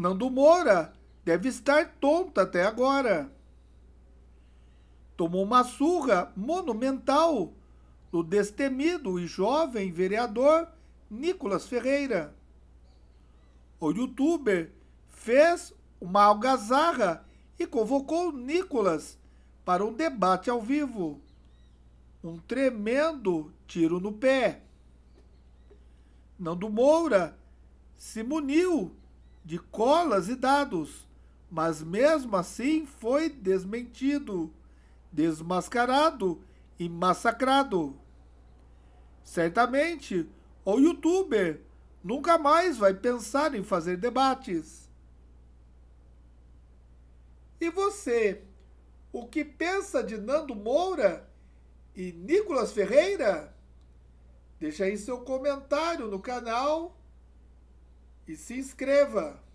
Nando Moura deve estar tonto até agora. Tomou uma surra monumental do destemido e jovem vereador Nicolas Ferreira. O youtuber fez uma algazarra e convocou Nicolas para um debate ao vivo. Um tremendo tiro no pé. Nando Moura se muniu de colas e dados, mas mesmo assim foi desmentido, desmascarado e massacrado. Certamente, o youtuber nunca mais vai pensar em fazer debates. E você, o que pensa de Nando Moura e Nicolas Ferreira? Deixe aí seu comentário no canal e se inscreva!